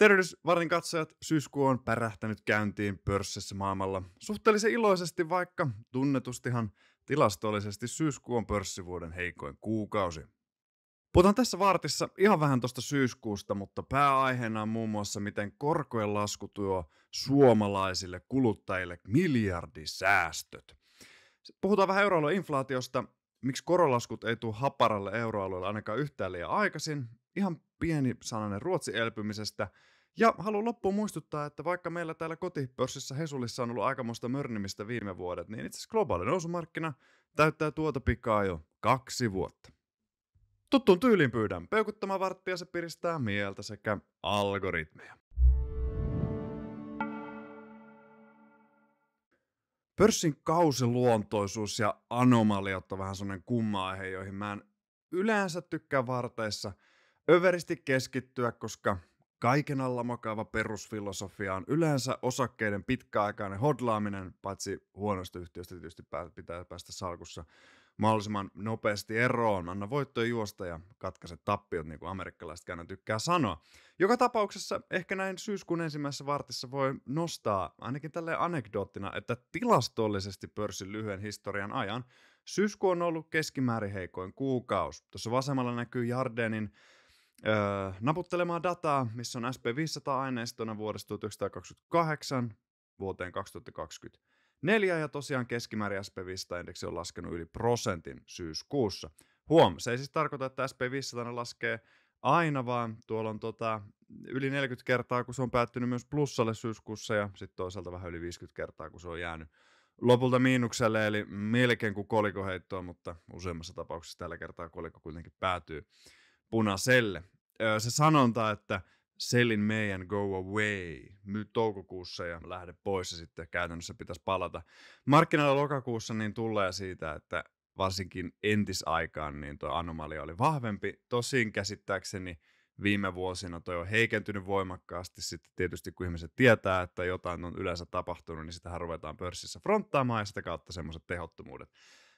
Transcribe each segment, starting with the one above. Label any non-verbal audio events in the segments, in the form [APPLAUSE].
Tervehdysvartin katsojat, syyskuu on pärähtänyt käyntiin pörssissä maailmalla. Suhteellisen iloisesti, vaikka tunnetustihan tilastollisesti syyskuu on pörssivuoden heikoin kuukausi. Puhutaan tässä vartissa ihan vähän tuosta syyskuusta, mutta pääaiheena on muun muassa, miten korkojen lasku tuo suomalaisille kuluttajille miljardisäästöt. Sitten puhutaan vähän euroalueen inflaatiosta, miksi korolaskut ei tule haparalle euroalueelle ainakaan yhtään liian aikaisin, ihan pieni sananen Ruotsin elpymisestä. Ja haluan loppuun muistuttaa, että vaikka meillä täällä kotipörssissä Hesulissa on ollut aikamoista mörnimistä viime vuodet, niin itse asiassa globaali nousumarkkina täyttää tuota pikaa jo kaksi vuotta. Tuttuun tyyliin pyydän peukuttamaan varttia, se piristää mieltä sekä algoritmeja. Pörssin kausiluontoisuus ja anomaliot on vähän sellainen kumma aihe, joihin mä en yleensä tykkää varteissa – överisti keskittyä, koska kaiken alla makaava perusfilosofia on yleensä osakkeiden pitkäaikainen hodlaaminen, paitsi huonosta yhtiöstä tietysti pitää päästä salkussa mahdollisimman nopeasti eroon. Anna voittoja juosta ja katkaise tappiot, niin kuin amerikkalaiset käännä tykkää sanoa. Joka tapauksessa ehkä näin syyskuun ensimmäisessä vartissa voi nostaa, ainakin tälle anekdoottina, että tilastollisesti pörssin lyhyen historian ajan syyskuu on ollut keskimäärin heikoin kuukaus. Tuossa vasemmalla näkyy Jardenin öö, naputtelemaan dataa, missä on SP500-aineistona vuodesta 1928 vuoteen 2024, ja tosiaan keskimäärin SP500-indeksi on laskenut yli prosentin syyskuussa. Huom, se ei siis tarkoita, että SP500 laskee aina, vaan tuolla on tota, yli 40 kertaa, kun se on päättynyt myös plussalle syyskuussa, ja sitten toisaalta vähän yli 50 kertaa, kun se on jäänyt lopulta miinukselle, eli melkein kuin kolikoheittoa, mutta useimmassa tapauksessa tällä kertaa koliko kuitenkin päätyy punaiselle. Se sanonta, että selin meidän go away, myy toukokuussa ja lähde pois ja sitten käytännössä pitäisi palata. Markkinoilla lokakuussa niin tulee siitä, että varsinkin entisaikaan niin tuo anomalia oli vahvempi. Tosin käsittääkseni viime vuosina toi on heikentynyt voimakkaasti. Sitten tietysti kun ihmiset tietää, että jotain on yleensä tapahtunut, niin sitä ruvetaan pörssissä fronttaamaan ja sitä kautta semmoiset tehottomuudet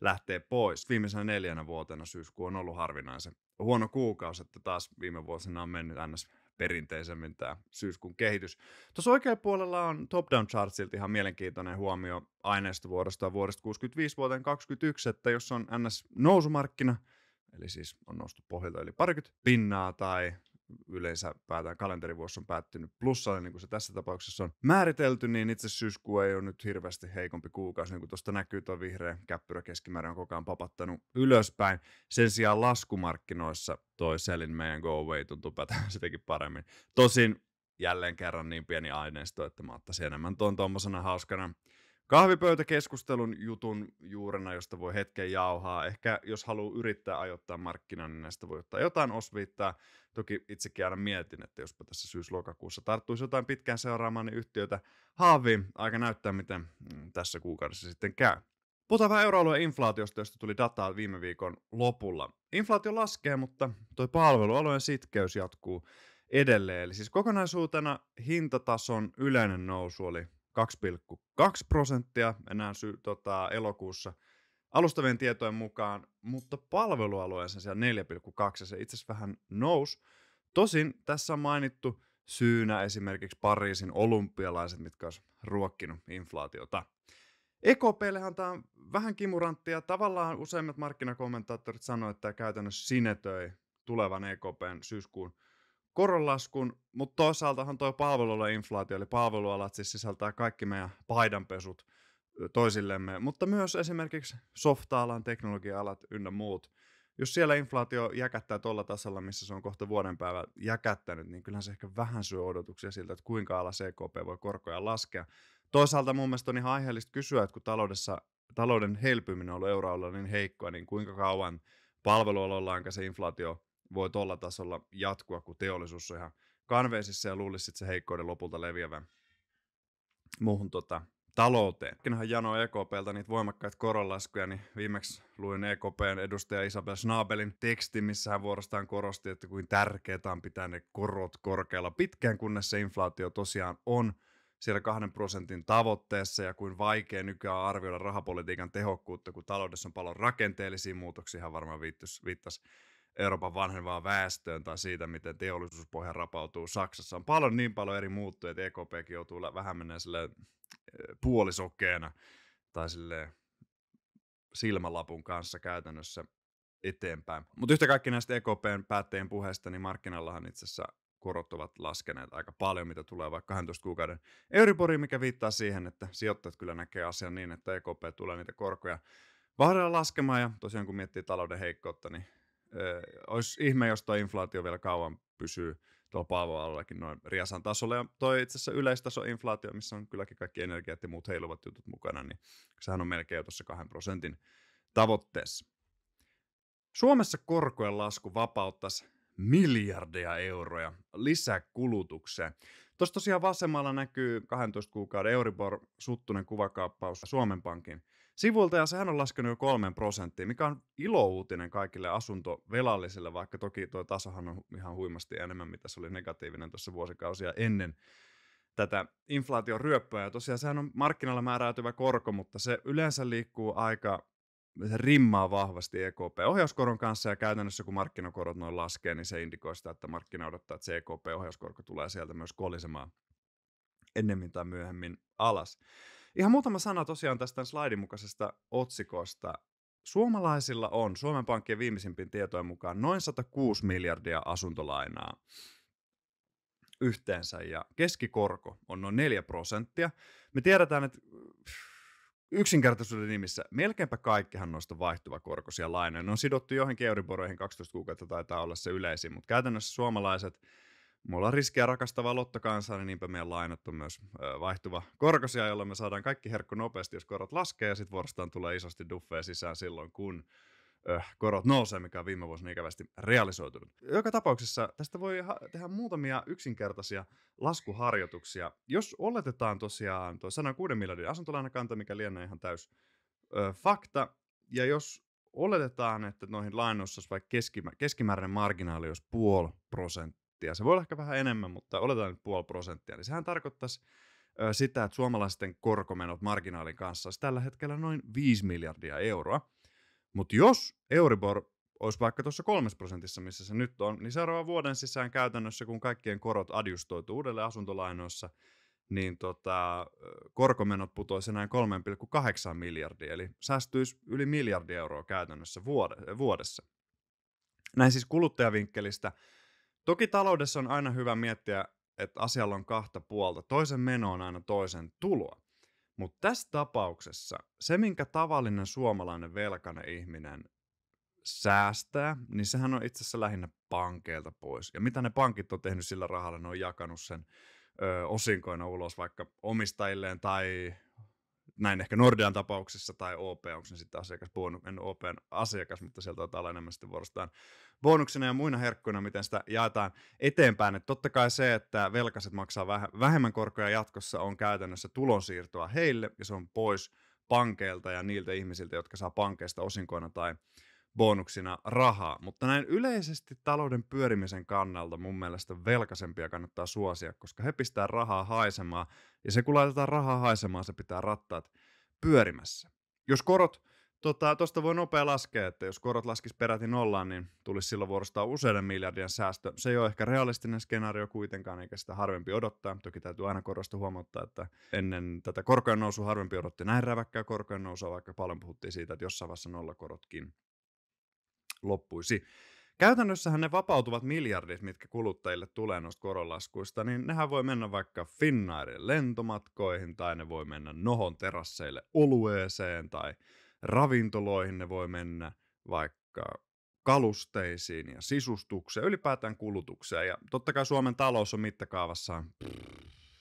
lähtee pois. Viimeisenä neljänä vuotena syyskuu on ollut harvinaisen huono kuukausi, että taas viime vuosina on mennyt ns perinteisemmin tämä syyskuun kehitys. Tuossa oikealla puolella on Top Down Chartsilta ihan mielenkiintoinen huomio aineistovuodosta vuodesta 65 vuoteen 21, että jos on NS nousumarkkina, eli siis on noustu pohjalta yli parikymmentä pinnaa tai yleensä päätään kalenterivuosi on päättynyt plussalle, niin kuin se tässä tapauksessa on määritelty, niin itse syyskuu ei ole nyt hirveästi heikompi kuukausi, niin kuin tuosta näkyy tuo vihreä käppyrä keskimäärin on koko ajan papattanut ylöspäin. Sen sijaan laskumarkkinoissa toi selin meidän go away tuntuu pätevän [LAUGHS] sitäkin paremmin. Tosin jälleen kerran niin pieni aineisto, että mä ottaisin enemmän tuon tuommoisena hauskana kahvipöytäkeskustelun jutun juurena, josta voi hetken jauhaa. Ehkä jos haluaa yrittää ajoittaa markkinan, niin näistä voi ottaa jotain osviittaa. Toki itsekin aina mietin, että jospa tässä syys-lokakuussa tarttuisi jotain pitkään seuraamaan niin yhtiötä haavi Aika näyttää, miten mm, tässä kuukaudessa sitten käy. Puhutaan vähän euroalueen inflaatiosta, josta tuli dataa viime viikon lopulla. Inflaatio laskee, mutta tuo palvelualueen sitkeys jatkuu edelleen. Eli siis kokonaisuutena hintatason yleinen nousu oli 2,2 prosenttia enää sy- tota, elokuussa alustavien tietojen mukaan, mutta palvelualueen sen siellä 4,2 se itse asiassa vähän nousi. Tosin tässä on mainittu syynä esimerkiksi Pariisin olympialaiset, mitkä olisi ruokkinut inflaatiota. EKPllehän tämä on vähän kimuranttia. tavallaan useimmat markkinakommentaattorit sanoivat, että tämä käytännössä sinetöi tulevan EKPn syyskuun koronlaskun, mutta toisaaltahan tuo palveluala inflaatio, eli palvelualat siis sisältää kaikki meidän paidanpesut toisillemme, mutta myös esimerkiksi softa-alan, teknologia-alat ynnä muut. Jos siellä inflaatio jäkättää tuolla tasolla, missä se on kohta vuoden päivä jäkättänyt, niin kyllähän se ehkä vähän syö odotuksia siltä, että kuinka ala CKP voi korkoja laskea. Toisaalta mun mielestä on ihan aiheellista kysyä, että kun taloudessa, talouden helpyminen on ollut euroalueella niin heikkoa, niin kuinka kauan palvelualoillaan se inflaatio voi tuolla tasolla jatkua, kun teollisuus on ihan kanveisissa ja luulisi se heikkouden lopulta leviävän muuhun tota, talouteen. Kenhän jano EKPltä niitä voimakkaita koronlaskuja, niin viimeksi luin EKPn edustaja Isabel Schnabelin teksti, missä hän vuorostaan korosti, että kuin tärkeää on pitää ne korot korkealla pitkään, kunnes se inflaatio tosiaan on siellä kahden prosentin tavoitteessa ja kuin vaikea nykyään arvioida rahapolitiikan tehokkuutta, kun taloudessa on paljon rakenteellisia muutoksia, hän varmaan viittasi Euroopan vanhenevaan väestöön tai siitä, miten teollisuuspohja rapautuu Saksassa. On paljon niin paljon eri muuttuja, että EKPkin joutuu vähän mennä sille äh, puolisokkeena tai sille silmälapun kanssa käytännössä eteenpäin. Mutta yhtä kaikki näistä EKPn päätteen puheista, niin markkinallahan itse asiassa korot ovat laskeneet aika paljon, mitä tulee vaikka 12 kuukauden Euriboriin, mikä viittaa siihen, että sijoittajat kyllä näkee asian niin, että EKP tulee niitä korkoja vahdella laskemaan ja tosiaan kun miettii talouden heikkoutta, niin olisi ihme, jos tuo inflaatio vielä kauan pysyy tuolla paavoallakin noin riasan tasolla. Ja toi itse asiassa inflaatio, missä on kylläkin kaikki energiat ja muut heiluvat jutut mukana, niin sehän on melkein jo tuossa kahden prosentin tavoitteessa. Suomessa korkojen lasku vapauttaisi miljardeja euroja lisäkulutukseen. Tuossa tosiaan vasemmalla näkyy 12 kuukauden Euribor suttunen kuvakaappaus Suomen Pankin – sivulta ja sehän on laskenut jo kolmen prosenttiin, mikä on ilouutinen kaikille asuntovelallisille, vaikka toki tuo tasohan on ihan huimasti enemmän, mitä se oli negatiivinen tuossa vuosikausia ennen tätä inflaation ryöppöä. Ja tosiaan sehän on markkinalla määräytyvä korko, mutta se yleensä liikkuu aika se rimmaa vahvasti EKP-ohjauskoron kanssa ja käytännössä kun markkinakorot noin laskee, niin se indikoi sitä, että markkina odottaa, että se EKP-ohjauskorko tulee sieltä myös kolisemaan ennemmin tai myöhemmin alas. Ihan muutama sana tosiaan tästä slaidin mukaisesta otsikosta. Suomalaisilla on Suomen Pankkien viimeisimpien tietojen mukaan noin 106 miljardia asuntolainaa yhteensä ja keskikorko on noin 4 prosenttia. Me tiedetään, että äh, yksinkertaisuuden nimissä melkeinpä kaikkihan noista vaihtuvakorkoisia lainoja. Ne on sidottu johonkin euriboroihin, 12 kuukautta taitaa olla se yleisin, mutta käytännössä suomalaiset – mulla on riskiä rakastava lottokansa, niin niinpä meidän lainat on myös vaihtuva korkosia, jolloin me saadaan kaikki herkku nopeasti, jos korot laskee, ja sitten vuorostaan tulee isosti duffeja sisään silloin, kun korot nousee, mikä on viime vuosina ikävästi realisoitunut. Joka tapauksessa tästä voi tehdä muutamia yksinkertaisia laskuharjoituksia. Jos oletetaan tosiaan tuo 106 miljardin asuntolainakanta, mikä lienee ihan täys ö, fakta, ja jos oletetaan, että noihin lainoissa olisi vaikka keskimä, keskimääräinen marginaali olisi puoli prosenttia, prosenttia. Se voi olla ehkä vähän enemmän, mutta oletetaan nyt puoli prosenttia. Niin sehän tarkoittaisi sitä, että suomalaisten korkomenot marginaalin kanssa olisi tällä hetkellä noin 5 miljardia euroa. Mutta jos Euribor olisi vaikka tuossa kolmessa prosentissa, missä se nyt on, niin seuraavan vuoden sisään käytännössä, kun kaikkien korot adjustoituu uudelle asuntolainoissa, niin tota, korkomenot putoisi näin 3,8 miljardia, eli säästyisi yli miljardi euroa käytännössä vuodessa. Näin siis kuluttajavinkkelistä – Toki taloudessa on aina hyvä miettiä, että asialla on kahta puolta. Toisen meno on aina toisen tuloa. Mutta tässä tapauksessa se, minkä tavallinen suomalainen velkainen ihminen säästää, niin sehän on itse asiassa lähinnä pankeilta pois. Ja mitä ne pankit on tehnyt sillä rahalla, ne on jakanut sen ö, osinkoina ulos vaikka omistajilleen tai näin ehkä Nordean tapauksessa tai OP, onko se sitten asiakas, bonu, en OPn asiakas, mutta sieltä on olla enemmän sitten vuorostaan bonuksena ja muina herkkuina, miten sitä jaetaan eteenpäin. Et totta kai se, että velkaset maksaa vähemmän korkoja jatkossa on käytännössä tulonsiirtoa heille ja se on pois pankeilta ja niiltä ihmisiltä, jotka saa pankeista osinkoina tai bonuksina rahaa. Mutta näin yleisesti talouden pyörimisen kannalta mun mielestä velkaisempia kannattaa suosia, koska he pistää rahaa haisemaan ja se kun laitetaan rahaa haisemaan, se pitää rattaat pyörimässä. Jos korot, tuosta tota, voi nopea laskea, että jos korot laskisi peräti nollaan, niin tulisi silloin vuorostaan useiden miljardien säästö. Se ei ole ehkä realistinen skenaario kuitenkaan, eikä sitä harvempi odottaa. Toki täytyy aina korosta huomauttaa, että ennen tätä korkojen nousua harvempi odotti näin räväkkää korkojen nousua, vaikka paljon puhuttiin siitä, että jossain vaiheessa nollakorotkin loppuisi. Käytännössähän ne vapautuvat miljardit, mitkä kuluttajille tulee noista koronlaskuista, niin nehän voi mennä vaikka Finnairin lentomatkoihin, tai ne voi mennä Nohon terasseille olueeseen, tai ravintoloihin ne voi mennä vaikka kalusteisiin ja sisustukseen, ylipäätään kulutukseen. Ja totta kai Suomen talous on mittakaavassaan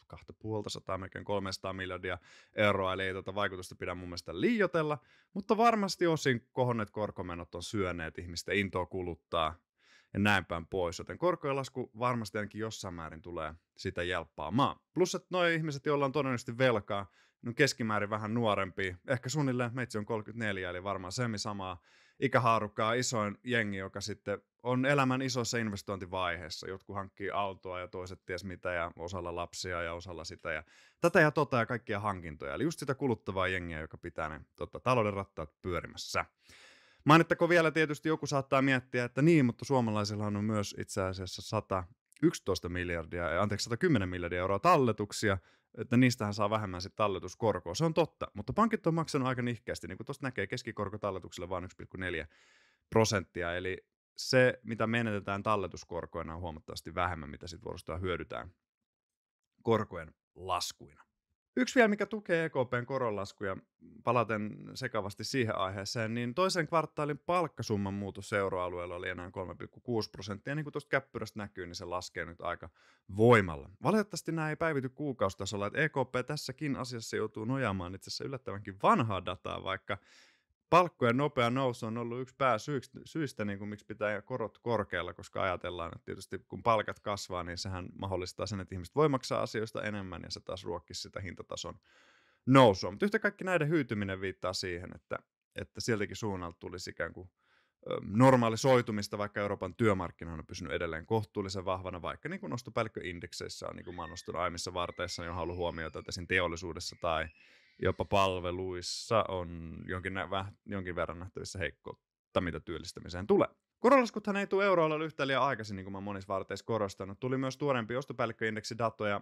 kahta melkein 300 miljardia euroa, eli ei tätä tuota vaikutusta pidä mun mielestä liiotella, mutta varmasti osin kohonneet korkomenot on syöneet ihmisten intoa kuluttaa ja näin päin pois, joten korkojen lasku varmasti ainakin jossain määrin tulee sitä jälppaamaan. Plus, että nuo ihmiset, joilla on todennäköisesti velkaa, on keskimäärin vähän nuorempi, ehkä suunnilleen meitsi on 34, eli varmaan semmi samaa ikähaarukkaa isoin jengi, joka sitten on elämän isossa investointivaiheessa. Jotkut hankkii autoa ja toiset ties mitä ja osalla lapsia ja osalla sitä ja tätä ja tota ja kaikkia hankintoja. Eli just sitä kuluttavaa jengiä, joka pitää ne tota, talouden rattaat pyörimässä. Mainittako vielä tietysti joku saattaa miettiä, että niin, mutta suomalaisilla on myös itse asiassa sata 11 miljardia, eh, anteeksi 110 miljardia euroa talletuksia, että niistähän saa vähemmän sitten talletuskorkoa. Se on totta, mutta pankit on maksanut aika nihkeästi, niin kuin tuosta näkee keskikorko talletuksille vain 1,4 prosenttia, eli se, mitä menetetään talletuskorkoina, on huomattavasti vähemmän, mitä sitten vuorostaan hyödytään korkojen laskuina. Yksi vielä, mikä tukee EKPn koronlaskuja, palaten sekavasti siihen aiheeseen, niin toisen kvartaalin palkkasumman muutos euroalueella oli enää 3,6 prosenttia. Niin kuin tuosta käppyrästä näkyy, niin se laskee nyt aika voimalla. Valitettavasti nämä ei päivity kuukausitasolla, että EKP tässäkin asiassa joutuu nojaamaan itse asiassa yllättävänkin vanhaa dataa, vaikka palkkojen nopea nousu on ollut yksi pääsyistä, syistä, niin kuin miksi pitää korot korkealla, koska ajatellaan, että tietysti kun palkat kasvaa, niin sehän mahdollistaa sen, että ihmiset voi maksaa asioista enemmän ja se taas ruokkisi sitä hintatason nousua. Mutta yhtä kaikki näiden hyytyminen viittaa siihen, että, että sieltäkin suunnalta tulisi ikään kuin normalisoitumista, vaikka Euroopan työmarkkina on pysynyt edelleen kohtuullisen vahvana, vaikka niin kuin nostopäällikköindekseissä on, niin kuin mä oon nostanut aiemmissa varteissa, niin on ollut huomiota, että siinä teollisuudessa tai jopa palveluissa on jonkin, nä- väh, jonkin verran nähtävissä heikkoutta, mitä työllistämiseen tulee. Korolaskuthan ei tule euroalueella yhtä liian aikaisin, niin kuin mä monissa varteissa korostanut. Tuli myös tuorempi ostopäällikköindeksi datoja.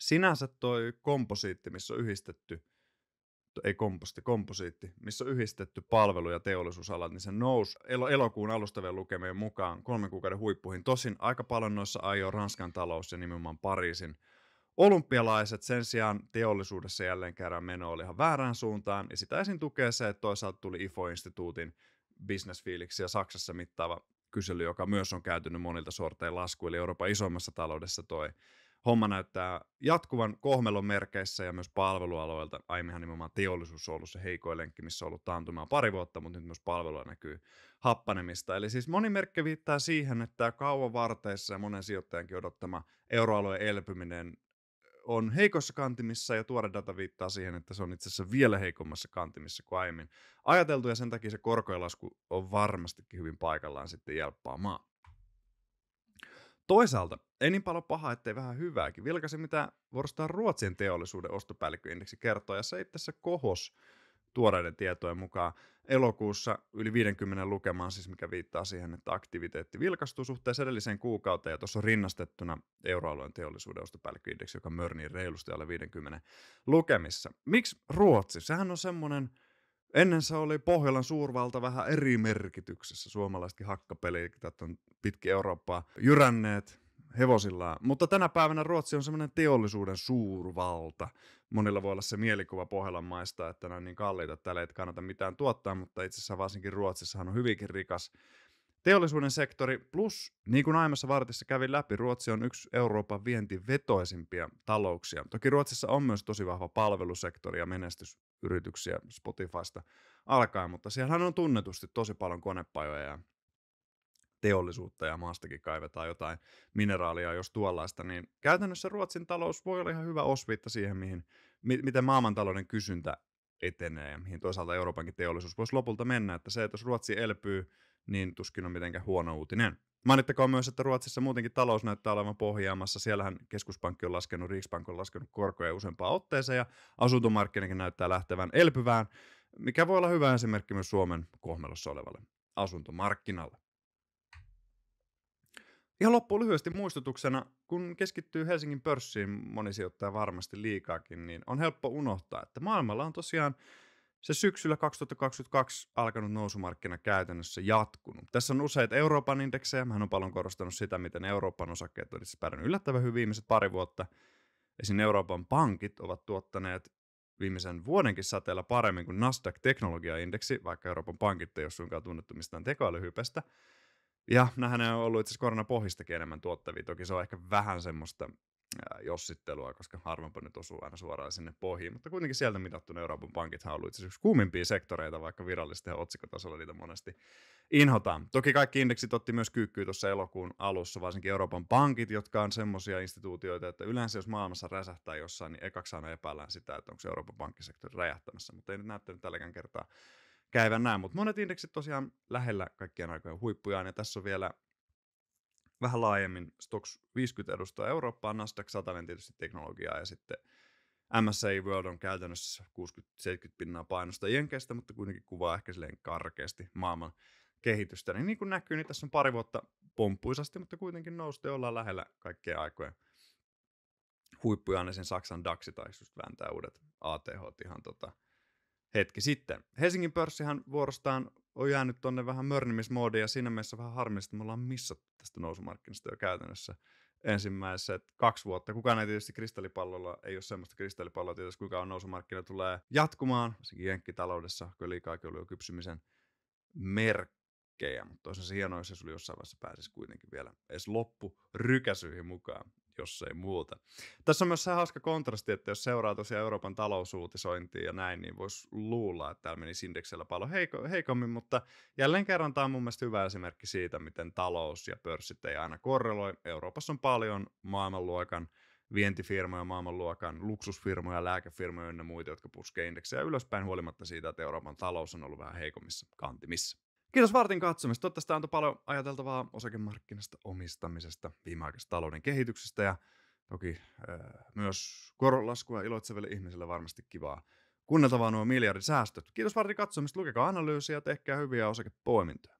Sinänsä toi komposiitti, missä on yhdistetty, ei komposti, komposiitti, missä on yhdistetty palvelu- ja teollisuusalat, niin se nousi el- elokuun alustavien lukemien mukaan kolmen kuukauden huippuihin. Tosin aika paljon noissa ajoi Ranskan talous ja nimenomaan Pariisin Olympialaiset sen sijaan teollisuudessa jälleen kerran meno oli ihan väärään suuntaan, ja sitä esiin tukee se, että toisaalta tuli IFO-instituutin ja Saksassa mittaava kysely, joka myös on käytynyt monilta sortein lasku, eli Euroopan isommassa taloudessa toi homma näyttää jatkuvan kohmelon merkeissä ja myös palvelualoilta. Aiemminhan nimenomaan teollisuus on ollut se heikoin lenkki, missä on ollut taantumaa pari vuotta, mutta nyt myös palvelua näkyy happanemista. Eli siis moni merkki viittaa siihen, että kauan varteissa ja monen sijoittajankin odottama euroalueen elpyminen on heikossa kantimissa ja tuore data viittaa siihen, että se on itse asiassa vielä heikommassa kantimissa kuin aiemmin ajateltu ja sen takia se korkojen lasku on varmastikin hyvin paikallaan sitten jälppaamaan. Toisaalta ei niin paljon paha, ettei vähän hyvääkin. Vilkaisin mitä vuorostaan Ruotsin teollisuuden ostopäällikköindeksi kertoo ja se itse asiassa kohos tuoreiden tietojen mukaan elokuussa yli 50 lukemaan, siis mikä viittaa siihen, että aktiviteetti vilkastuu suhteessa edelliseen kuukauteen, ja tuossa on rinnastettuna euroalueen teollisuuden ostopäällikköindeksi, joka mörnii reilusti alle 50 lukemissa. Miksi Ruotsi? Sehän on semmoinen, ennen se oli Pohjolan suurvalta vähän eri merkityksessä. Suomalaisetkin hakkapelikat on pitkin Eurooppaa jyränneet, hevosillaan. Mutta tänä päivänä Ruotsi on semmoinen teollisuuden suurvalta. Monilla voi olla se mielikuva Pohjolan maista, että ne on niin kalliita, että täällä ei kannata mitään tuottaa, mutta itse asiassa varsinkin Ruotsissahan on hyvinkin rikas teollisuuden sektori. Plus, niin kuin aiemmassa vartissa kävi läpi, Ruotsi on yksi Euroopan vientivetoisimpia talouksia. Toki Ruotsissa on myös tosi vahva palvelusektori ja menestysyrityksiä Spotifysta alkaen, mutta siellähän on tunnetusti tosi paljon konepajoja ja teollisuutta ja maastakin kaivetaan jotain mineraalia, jos tuollaista, niin käytännössä Ruotsin talous voi olla ihan hyvä osviitta siihen, mihin, mi- miten maailmantalouden kysyntä etenee ja mihin toisaalta Euroopankin teollisuus voisi lopulta mennä, että se, että jos Ruotsi elpyy, niin tuskin on mitenkään huono uutinen. Mainittakoon myös, että Ruotsissa muutenkin talous näyttää olevan pohjaamassa. Siellähän keskuspankki on laskenut, Riksbank on laskenut korkoja useampaan otteeseen ja asuntomarkkinakin näyttää lähtevän elpyvään, mikä voi olla hyvä esimerkki myös Suomen kohmelossa olevalle asuntomarkkinalle. Ihan loppuun lyhyesti muistutuksena, kun keskittyy Helsingin pörssiin moni sijoittaja varmasti liikaakin, niin on helppo unohtaa, että maailmalla on tosiaan se syksyllä 2022 alkanut nousumarkkina käytännössä jatkunut. Tässä on useita Euroopan indeksejä. Mä on paljon korostanut sitä, miten Euroopan osakkeet on itse pärjännyt yllättävän hyvin viimeiset pari vuotta. Esimerkiksi Euroopan pankit ovat tuottaneet viimeisen vuodenkin sateella paremmin kuin Nasdaq-teknologiaindeksi, vaikka Euroopan pankit ei ole suinkaan tunnettu mistään tekoälyhypestä. Ja nähän on ollut itse asiassa koronapohjistakin enemmän tuottavia. Toki se on ehkä vähän semmoista jossittelua, koska harvempa nyt osuu aina suoraan sinne pohjiin. Mutta kuitenkin sieltä mitattuna Euroopan pankit on ollut itse asiassa kuumimpia sektoreita, vaikka virallisesti otsikotasolla niitä monesti inhotaan. Toki kaikki indeksit otti myös kyykkyä tuossa elokuun alussa, varsinkin Euroopan pankit, jotka on semmoisia instituutioita, että yleensä jos maailmassa räsähtää jossain, niin ekaksi aina epäillään sitä, että onko Euroopan pankkisektori räjähtämässä, mutta ei nyt näyttänyt tälläkään kertaa käyvän näin, mutta monet indeksit tosiaan lähellä kaikkien aikojen huippujaan, ja tässä on vielä vähän laajemmin Stox 50 edustaa Eurooppaan, Nasdaq 100 tietysti teknologiaa, ja sitten MSCI World on käytännössä 60-70 pinnaa painosta jenkeistä, mutta kuitenkin kuvaa ehkä silleen karkeasti maailman kehitystä. Niin, niin kuin näkyy, niin tässä on pari vuotta pomppuisasti, mutta kuitenkin nouste ollaan lähellä kaikkien aikojen huippuja, sen Saksan DAXi taisi just vääntää uudet ATH ihan tota, hetki sitten. Helsingin pörssihän vuorostaan on jäänyt tuonne vähän mörnimismoodiin ja siinä mielessä vähän harmista, me ollaan missattu tästä nousumarkkinasta jo käytännössä ensimmäiset kaksi vuotta. Kukaan ei tietysti kristallipallolla, ei ole semmoista kristallipalloa tietysti, kuinka on nousumarkkina tulee jatkumaan, varsinkin jenkkitaloudessa, kyllä liikaa kyllä kypsymisen merkkejä, mutta toisaalta se hienoa, jos se jossain vaiheessa pääsisi kuitenkin vielä edes loppu rykäsyihin mukaan jos ei muuta. Tässä on myös se hauska kontrasti, että jos seuraa tosiaan Euroopan talousuutisointia ja näin, niin voisi luulla, että täällä menisi indeksillä paljon heiko- heikommin, mutta jälleen kerran tämä on mun mielestä hyvä esimerkki siitä, miten talous ja pörssit ei aina korreloi. Euroopassa on paljon maailmanluokan vientifirmoja, maailmanluokan luksusfirmoja, lääkefirmoja ja muita, jotka puskee indeksejä ylöspäin huolimatta siitä, että Euroopan talous on ollut vähän heikommissa kantimissa. Kiitos vartin katsomista. Toivottavasti antoi paljon ajateltavaa osakemarkkinasta, omistamisesta, viimeaikaisesta talouden kehityksestä ja toki ää, äh, myös koronlaskua iloitseville ihmisille varmasti kivaa. Kuunneltavaa nuo miljardisäästöt. Kiitos vartin katsomista, lukekaa analyysiä ja tehkää hyviä osakepoimintoja.